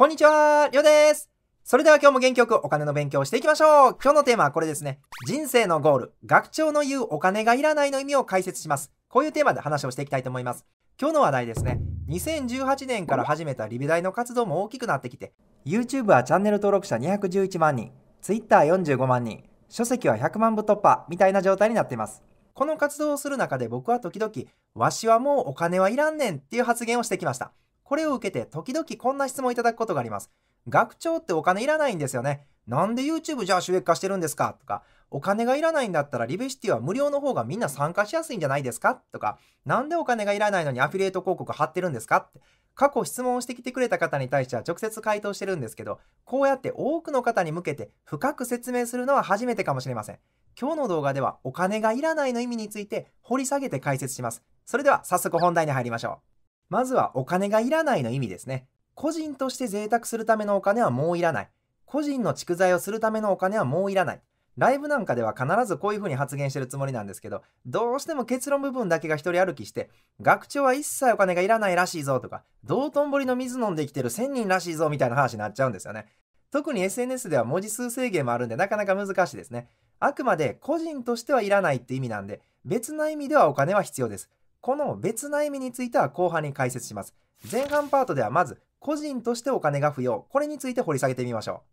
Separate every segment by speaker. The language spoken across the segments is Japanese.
Speaker 1: こんにちは、りょうです。それでは今日も元気よくお金の勉強をしていきましょう。今日のテーマはこれですね。人生のゴール、学長の言うお金がいらないの意味を解説します。こういうテーマで話をしていきたいと思います。今日の話題ですね。2018年から始めたリビ大の活動も大きくなってきて、YouTube はチャンネル登録者211万人、Twitter45 万人、書籍は100万部突破みたいな状態になっています。この活動をする中で僕は時々、わしはもうお金はいらんねんっていう発言をしてきました。これを受けて時々こんな質問いただくことがあります。学長ってお金いらないんですよね。なんで YouTube じゃあ収益化してるんですかとか、お金がいらないんだったらリベシティは無料の方がみんな参加しやすいんじゃないですかとか、なんでお金がいらないのにアフィリエイト広告貼ってるんですかって、過去質問してきてくれた方に対しては直接回答してるんですけど、こうやって多くの方に向けて深く説明するのは初めてかもしれません。今日の動画ではお金がいらないの意味について掘り下げて解説します。それでは早速本題に入りましょう。まずはお金がいらないの意味ですね。個人として贅沢するためのお金はもういらない。個人の蓄財をするためのお金はもういらない。ライブなんかでは必ずこういうふうに発言してるつもりなんですけど、どうしても結論部分だけが一人歩きして、学長は一切お金がいらないらしいぞとか、道頓堀の水飲んできてる1000人らしいぞみたいな話になっちゃうんですよね。特に SNS では文字数制限もあるんでなかなか難しいですね。あくまで個人としてはいらないって意味なんで、別な意味ではお金は必要です。この別な意味については後半に解説します。前半パートではまず、個人としてお金が不要。これについて掘り下げてみましょう。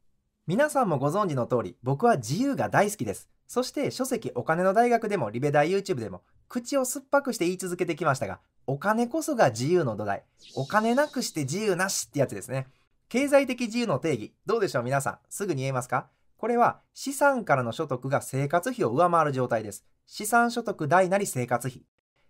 Speaker 1: 皆さんもご存知の通り、僕は自由が大好きです。そして書籍お金の大学でもリベー YouTube でも口を酸っぱくして言い続けてきましたが、お金こそが自由の土台。お金なくして自由なしってやつですね。経済的自由の定義、どうでしょう皆さん、すぐに言えますかこれは資産からの所得が生活費を上回る状態です。資産所得大なり生活費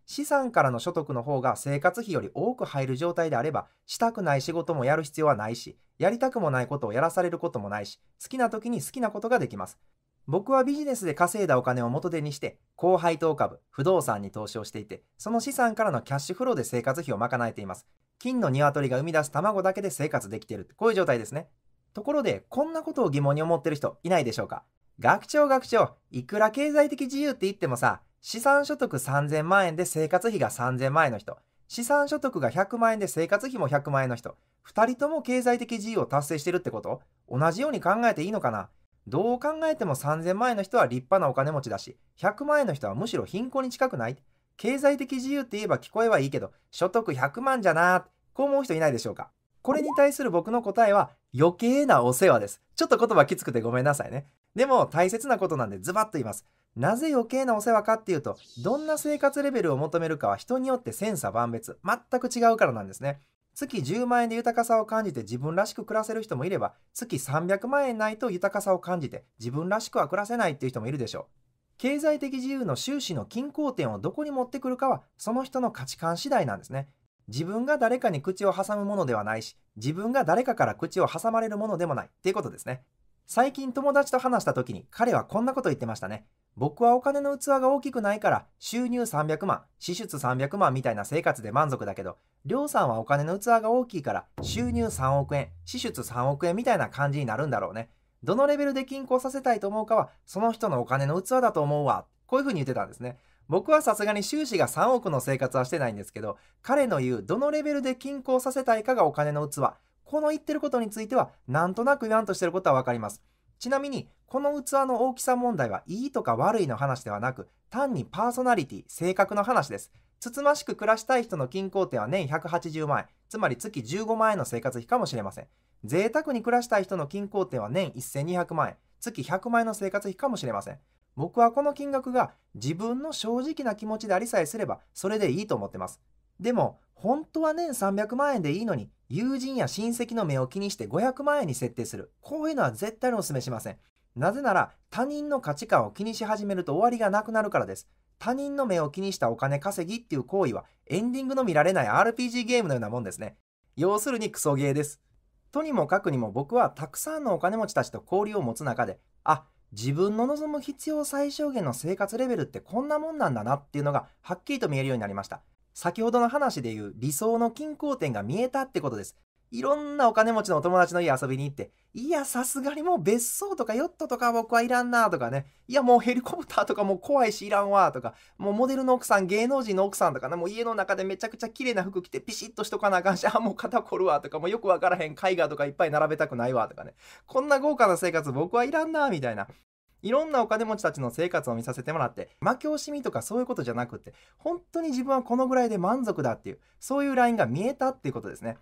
Speaker 1: 資産からの所得の方が生活費より多く入る状態であれば、したくない仕事もやる必要はないし、やりたくもないことをやらされることもないし、好きな時に好きなことができます。僕はビジネスで稼いだお金を元手にして、高配当株、不動産に投資をしていて、その資産からのキャッシュフローで生活費を賄えています。金の鶏が生み出す卵だけで生活できている。こういう状態ですね。ところで、こんなことを疑問に思ってる人いないでしょうか学長学長、いくら経済的自由って言ってもさ、資産所得3000万円で生活費が3000万円の人、資産所得が100万円で生活費も100万円の人、2人とも経済的自由を達成してるってこと同じように考えていいのかなどう考えても3000万円の人は立派なお金持ちだし、100万円の人はむしろ貧困に近くない経済的自由って言えば聞こえはいいけど、所得100万じゃなーこう思う人いないでしょうかこれに対する僕の答えは余計なお世話です。ちょっと言葉きつくてごめんなさいね。でも大切なことなんでズバッと言います。なぜ余計なお世話かっていうと、どんな生活レベルを求めるかは人によって千差万別、全く違うからなんですね。月10万円で豊かさを感じて自分らしく暮らせる人もいれば、月300万円ないと豊かさを感じて自分らしくは暮らせないっていう人もいるでしょう。経済的自由の収支の均衡点をどこに持ってくるかは、その人の価値観次第なんですね。自分が誰かに口を挟むものではないし、自分が誰かから口を挟まれるものでもないっていうことですね。最近友達と話した時に彼はこんなこと言ってましたね。僕はお金の器が大きくないから収入300万、支出300万みたいな生活で満足だけど、りょうさんはお金の器が大きいから収入3億円、支出3億円みたいな感じになるんだろうね。どのレベルで均衡させたいと思うかは、その人のお金の器だと思うわ。こういうふうに言ってたんですね。僕はさすがに収支が3億の生活はしてないんですけど、彼の言うどのレベルで均衡させたいかがお金の器。この言ってることについては、なんとなく言わんとしてることはわかります。ちなみに、この器の大きさ問題はいいとか悪いの話ではなく、単にパーソナリティ、性格の話です。つつましく暮らしたい人の均衡点は年180万円、つまり月15万円の生活費かもしれません。贅沢に暮らしたい人の均衡点は年1200万円、月100万円の生活費かもしれません。僕はこの金額が自分の正直な気持ちでありさえすればそれでいいと思ってます。でも、本当は年300万円でいいのに、友人や親戚の目を気にして500万円に設定する。こういうのは絶対にお勧めしません。なぜなら他人の価値観を気にし始めると終わりがなくなるからです。他人の目を気にしたお金稼ぎっていう行為はエンディングの見られない RPG ゲームのようなもんですね。要するにクソゲーです。とにもかくにも僕はたくさんのお金持ちたちと交流を持つ中で、あ、自分の望む必要最小限の生活レベルってこんなもんなんだなっていうのがはっきりと見えるようになりました。先ほどの話でいう理想の均衡点が見えたってことです。いろんなお金持ちのお友達の家遊びに行って、いや、さすがにもう別荘とかヨットとか僕はいらんなとかね、いや、もうヘリコプターとかもう怖いしいらんわとか、もうモデルの奥さん、芸能人の奥さんとかね、もう家の中でめちゃくちゃ綺麗な服着てピシッとしとかなあかんし、あ、もう肩凝るわとか、もうよくわからへん絵画とかいっぱい並べたくないわとかね、こんな豪華な生活僕はいらんなみたいな、いろんなお金持ちたちの生活を見させてもらって負け惜しみとかそういうことじゃなくって本当に自分はこのぐらいで満足だっていうそういうラインが見えたっていうことですね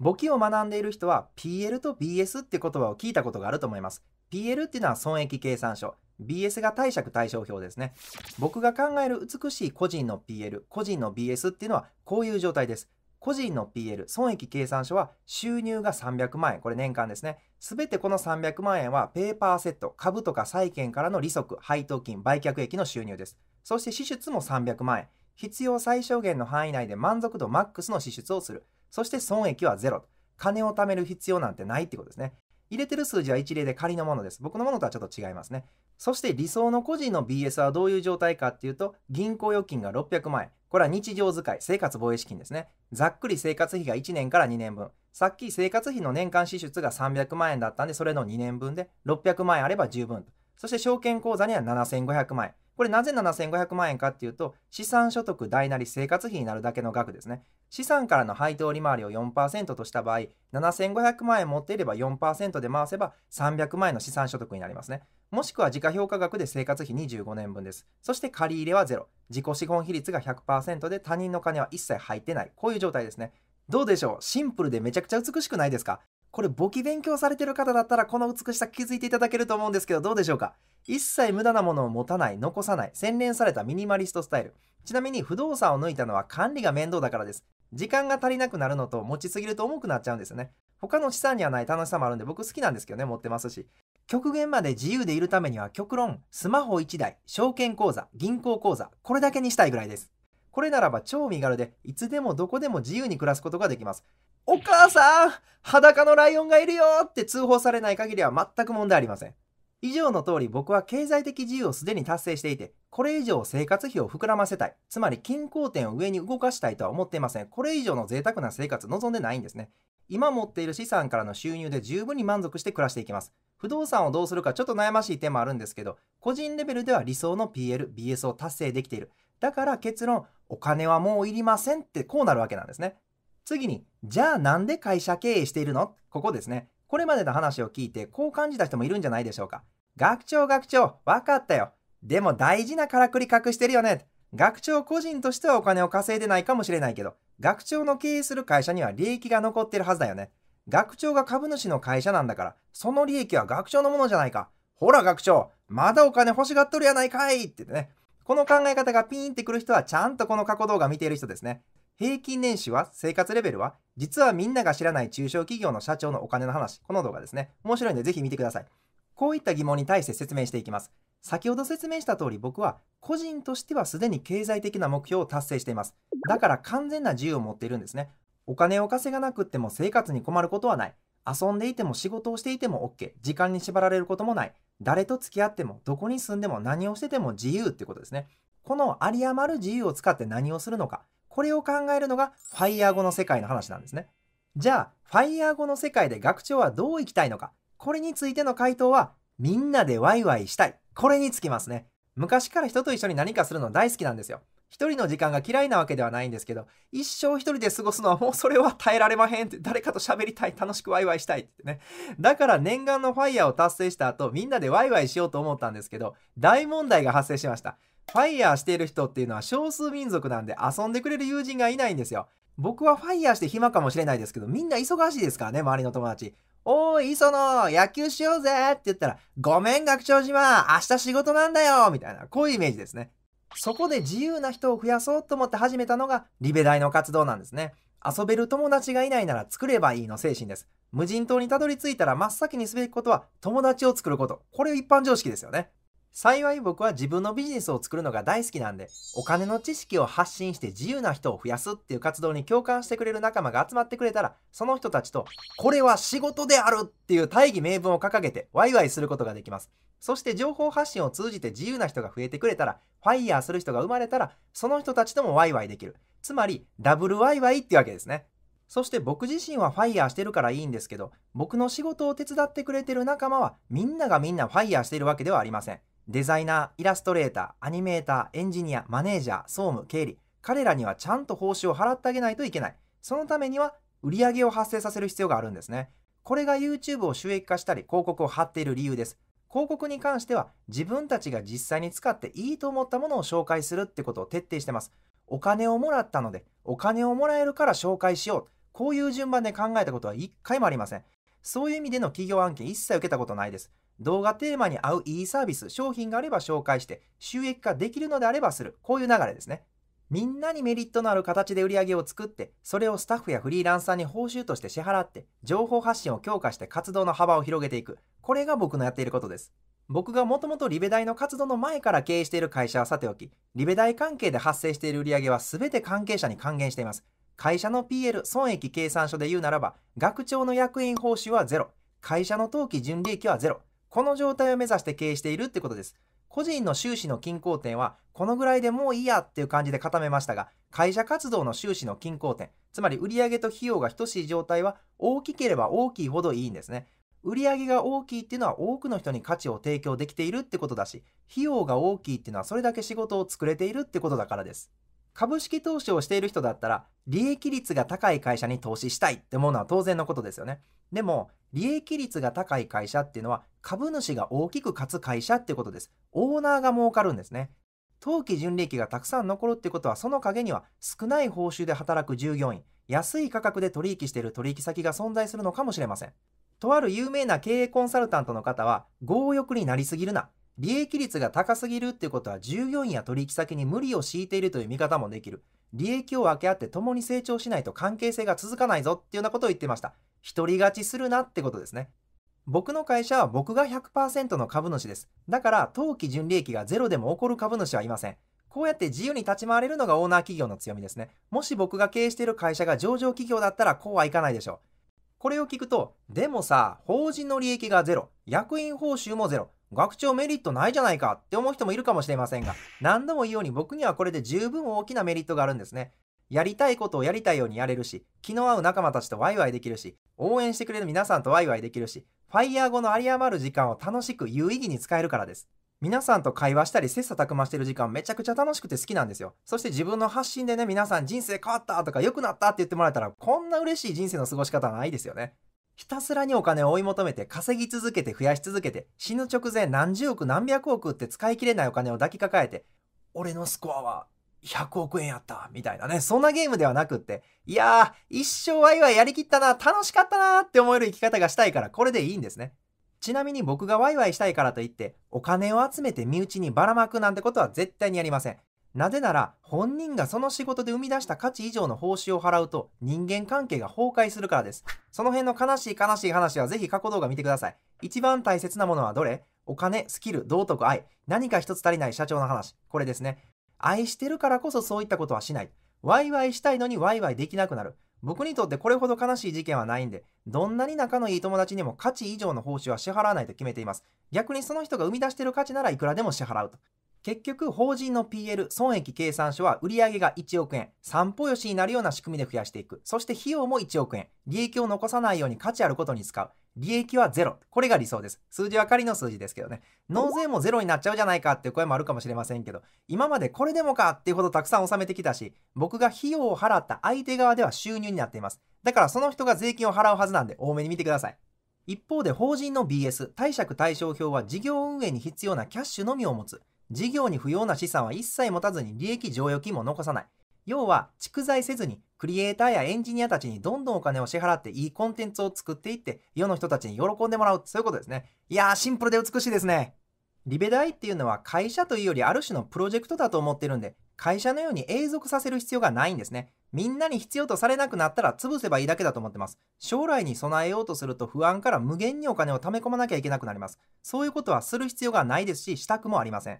Speaker 1: 簿記を学んでいる人は PL と BS って言葉を聞いたことがあると思います PL っていうのは損益計算書 BS が貸借対照表ですね僕が考える美しい個人の PL 個人の BS っていうのはこういう状態です個人の PL、損益計算書は収入が300万円、これ年間ですね。すべてこの300万円はペーパーセット、株とか債券からの利息、配当金、売却益の収入です。そして支出も300万円。必要最小限の範囲内で満足度マックスの支出をする。そして損益はゼロ。金を貯める必要なんてないってことですね。入れてる数字は一例で仮のものです。僕のものとはちょっと違いますね。そして理想の個人の BS はどういう状態かっていうと、銀行預金が600万円。これは日常使い、生活防衛資金ですね。ざっくり生活費が1年から2年分。さっき生活費の年間支出が300万円だったんで、それの2年分で600万円あれば十分。そして証券口座には7500万円。これなぜ7500万円かっていうと、資産所得代なり生活費になるだけの額ですね。資産からの配当利回りを4%とした場合、7500万円持っていれば4%で回せば300万円の資産所得になりますね。もしくは時価評価額で生活費25年分です。そして借り入れはロ。自己資本比率が100%で他人の金は一切入ってない。こういう状態ですね。どうでしょうシンプルでめちゃくちゃ美しくないですかこれ簿記勉強されてる方だったらこの美しさ気づいていただけると思うんですけどどうでしょうか一切無駄なものを持たない残さない洗練されたミニマリストスタイルちなみに不動産を抜いたのは管理が面倒だからです時間が足りなくなるのと持ちすぎると重くなっちゃうんですよね他の資産にはない楽しさもあるんで僕好きなんですけどね持ってますし極限まで自由でいるためには極論スマホ1台証券口座銀行口座これだけにしたいぐらいですこれならば超身軽で、いつでもどこでも自由に暮らすことができます。お母さん裸のライオンがいるよって通報されない限りは全く問題ありません。以上の通り僕は経済的自由をすでに達成していて、これ以上生活費を膨らませたい。つまり均衡点を上に動かしたいとは思っていません。これ以上の贅沢な生活望んでないんですね。今持っている資産からの収入で十分に満足して暮らしていきます。不動産をどうするかちょっと悩ましい点もあるんですけど、個人レベルでは理想の PL、BS を達成できている。だから結論、お金はもういりませんってこうなるわけなんですね。次に、じゃあなんで会社経営しているのここですね。これまでの話を聞いてこう感じた人もいるんじゃないでしょうか。学長学長、分かったよ。でも大事なからくり隠してるよね。学長個人としてはお金を稼いでないかもしれないけど、学長の経営する会社には利益が残ってるはずだよね。学長が株主の会社なんだから、その利益は学長のものじゃないか。ほら学長、まだお金欲しがっとるやないかいってね。この考え方がピーンってくる人はちゃんとこの過去動画見ている人ですね。平均年収は生活レベルは実はみんなが知らない中小企業の社長のお金の話。この動画ですね。面白いのでぜひ見てください。こういった疑問に対して説明していきます。先ほど説明した通り僕は個人としてはすでに経済的な目標を達成しています。だから完全な自由を持っているんですね。お金を稼がなくっても生活に困ることはない。遊んでいても仕事をしていても OK。時間に縛られることもない。誰と付き合っても、どこに住んでも何をしてても自由ってことですね。この有り余る自由を使って何をするのか。これを考えるのがファイヤー語の世界の話なんですね。じゃあ、ファイヤー語の世界で学長はどう生きたいのか。これについての回答は、みんなでワイワイしたい。これにつきますね。昔から人と一緒に何かするの大好きなんですよ。一人の時間が嫌いなわけではないんですけど、一生一人で過ごすのはもうそれは耐えられまへんって、誰かと喋りたい、楽しくワイワイしたいってね。だから念願のファイヤーを達成した後、みんなでワイワイしようと思ったんですけど、大問題が発生しました。ファイヤーしている人っていうのは少数民族なんで遊んでくれる友人がいないんですよ。僕はファイヤーして暇かもしれないですけど、みんな忙しいですからね、周りの友達。おーい、磯野、野球しようぜって言ったら、ごめん、学長島、明日仕事なんだよみたいな、こういうイメージですね。そこで自由な人を増やそうと思って始めたのがリベ大の活動なんですね。遊べる友達がいないなら作ればいいの精神です。無人島にたどり着いたら真っ先にすべきことは友達を作ること。これ一般常識ですよね。幸い僕は自分のビジネスを作るのが大好きなんで、お金の知識を発信して自由な人を増やすっていう活動に共感してくれる仲間が集まってくれたら、その人たちと、これは仕事であるっていう大義名分を掲げてワイワイすることができます。そして情報発信を通じて自由な人が増えてくれたら、ファイヤーする人が生まれたら、その人たちともワイワイできる。つまり、ダブルワイワイっていうわけですね。そして僕自身はファイヤーしてるからいいんですけど、僕の仕事を手伝ってくれてる仲間はみんながみんなファイヤーしているわけではありません。デザイナー、イラストレーター、アニメーター、エンジニア、マネージャー、総務、経理、彼らにはちゃんと報酬を払ってあげないといけない。そのためには売上を発生させる必要があるんですね。これが YouTube を収益化したり広告を貼っている理由です。広告に関しては自分たちが実際に使っていいと思ったものを紹介するってことを徹底してます。お金をもらったので、お金をもらえるから紹介しよう。こういう順番で考えたことは一回もありません。そういう意味での企業案件一切受けたことないです。動画テーマに合ういいサービス、商品があれば紹介して、収益化できるのであればする。こういう流れですね。みんなにメリットのある形で売り上げを作って、それをスタッフやフリーランサーに報酬として支払って、情報発信を強化して活動の幅を広げていく。これが僕のやっていることです。僕がもともとリベ大の活動の前から経営している会社はさておき、リベ大関係で発生している売り上げは全て関係者に還元しています。会社の PL 損益計算書で言うならば、学長の役員報酬はゼロ、会社の当期純利益はゼロ。この状態を目指して経営しているってことです。個人の収支の均衡点は、このぐらいでもういいやっていう感じで固めましたが、会社活動の収支の均衡点、つまり売上と費用が等しい状態は、大きければ大きいほどいいんですね。売上が大きいっていうのは多くの人に価値を提供できているってことだし、費用が大きいっていうのはそれだけ仕事を作れているってことだからです。株式投資をしている人だったら、利益率が高い会社に投資したいって思うのは当然のことですよね。でも、利益率が高い会社っていうのは、株主が大きく勝つ会社っていうことです。オーナーが儲かるんですね。当期純利益がたくさん残るってことは、その陰には少ない報酬で働く従業員、安い価格で取引している取引先が存在するのかもしれません。とある有名な経営コンサルタントの方は、強欲になりすぎるな利益率が高すぎるっていうことは従業員や取引先に無理を強いているという見方もできる。利益を分け合って共に成長しないと関係性が続かないぞっていうようなことを言ってました。独り勝ちするなってことですね。僕の会社は僕が100%の株主です。だから当期純利益がゼロでも起こる株主はいません。こうやって自由に立ち回れるのがオーナー企業の強みですね。もし僕が経営している会社が上場企業だったらこうはいかないでしょう。これを聞くと、でもさ、法人の利益がゼロ、役員報酬もゼロ、学長メリットないじゃないかって思う人もいるかもしれませんが、何度も言うように僕にはこれで十分大きなメリットがあるんですね。やりたいことをやりたいようにやれるし、気の合う仲間たちとワイワイできるし、応援してくれる皆さんとワイワイできるし、ファイヤー後の有り余る時間を楽しく有意義に使えるからです。皆さんと会話したり切磋琢磨してる時間めちゃくちゃ楽しくて好きなんですよ。そして自分の発信でね、皆さん人生変わったとか良くなったって言ってもらえたら、こんな嬉しい人生の過ごし方ないですよね。ひたすらにお金を追い求めて稼ぎ続けて増やし続けて死ぬ直前何十億何百億って使い切れないお金を抱きかかえて俺のスコアは100億円やったみたいなねそんなゲームではなくっていやー一生ワイワイやりきったな楽しかったなって思える生き方がしたいからこれでいいんですねちなみに僕がワイワイしたいからといってお金を集めて身内にばらまくなんてことは絶対にやりませんなぜなら本人がその仕事で生み出した価値以上の報酬を払うと人間関係が崩壊するからです。その辺の悲しい悲しい話はぜひ過去動画見てください。一番大切なものはどれお金、スキル、道徳、愛。何か一つ足りない社長の話。これですね。愛してるからこそそういったことはしない。ワイワイしたいのにワイワイできなくなる。僕にとってこれほど悲しい事件はないんで、どんなに仲のいい友達にも価値以上の報酬は支払わないと決めています。逆にその人が生み出してる価値ならいくらでも支払うと。結局、法人の PL、損益計算書は売上が1億円、三歩よしになるような仕組みで増やしていく。そして費用も1億円、利益を残さないように価値あることに使う。利益はゼロ。これが理想です。数字は仮の数字ですけどね。納税もゼロになっちゃうじゃないかっていう声もあるかもしれませんけど、今までこれでもかっていうほどたくさん納めてきたし、僕が費用を払った相手側では収入になっています。だからその人が税金を払うはずなんで多めに見てください。一方で法人の BS、貸借対照表は事業運営に必要なキャッシュのみを持つ。事業に不要な資産は一切持たずに利益剰余金も残さない。要は、蓄財せずに、クリエイターやエンジニアたちにどんどんお金を支払っていいコンテンツを作っていって、世の人たちに喜んでもらう。そういうことですね。いやー、シンプルで美しいですね。リベ大っていうのは会社というよりある種のプロジェクトだと思ってるんで、会社のように永続させる必要がないんですね。みんなに必要とされなくなったら潰せばいいだけだと思ってます。将来に備えようとすると不安から無限にお金を貯め込まなきゃいけなくなります。そういうことはする必要がないですし、したくもありません。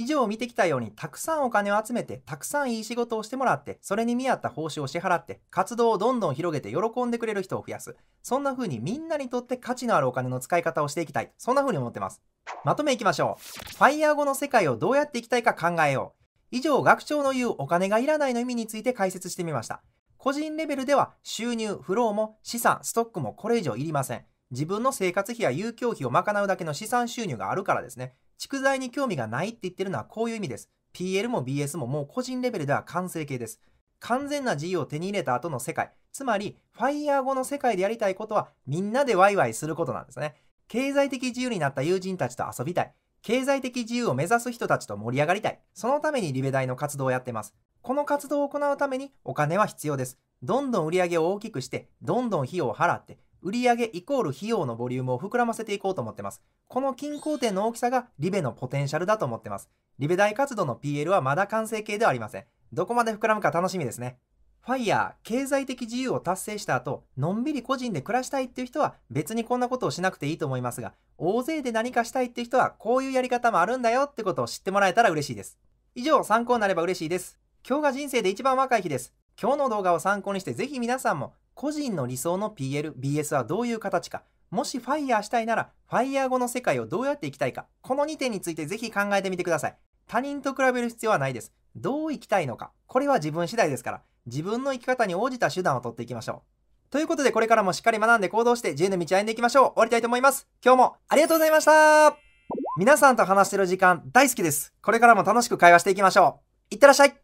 Speaker 1: 以上を見てきたようにたくさんお金を集めてたくさんいい仕事をしてもらってそれに見合った報酬を支払って活動をどんどん広げて喜んでくれる人を増やすそんな風にみんなにとって価値のあるお金の使い方をしていきたいそんな風に思ってますまとめいきましょうファイヤー後の世界をどうやっていきたいか考えよう以上学長の言うお金がいらないの意味について解説してみました個人レベルでは収入フローも資産ストックもこれ以上いりません自分の生活費や遊興費を賄うだけの資産収入があるからですね蓄財に興味がないって言ってるのはこういう意味です。PL も BS ももう個人レベルでは完成形です。完全な自由を手に入れた後の世界、つまりファイヤー後の世界でやりたいことはみんなでワイワイすることなんですね。経済的自由になった友人たちと遊びたい。経済的自由を目指す人たちと盛り上がりたい。そのためにリベ大の活動をやってます。この活動を行うためにお金は必要です。どんどん売り上げを大きくして、どんどん費用を払って、売上イコール費用のボリュームを膨らませていこうと思ってます。この均衡点の大きさがリベのポテンシャルだと思ってます。リベ大活動の PL はまだ完成形ではありません。どこまで膨らむか楽しみですね。ファイヤー、経済的自由を達成した後、のんびり個人で暮らしたいっていう人は別にこんなことをしなくていいと思いますが、大勢で何かしたいっていう人はこういうやり方もあるんだよってことを知ってもらえたら嬉しいです。以上、参考になれば嬉しいです。今日が人生で一番若い日です。今日の動画を参考にしてぜひ皆さんも個人の理想の PL、BS はどういう形か、もしファイヤーしたいなら、ファイヤー後の世界をどうやっていきたいか、この2点についてぜひ考えてみてください。他人と比べる必要はないです。どう生きたいのか、これは自分次第ですから、自分の生き方に応じた手段を取っていきましょう。ということで、これからもしっかり学んで行動して自由の道を歩んでいきましょう。終わりたいと思います。今日もありがとうございました皆さんと話してる時間大好きです。これからも楽しく会話していきましょう。いってらっしゃい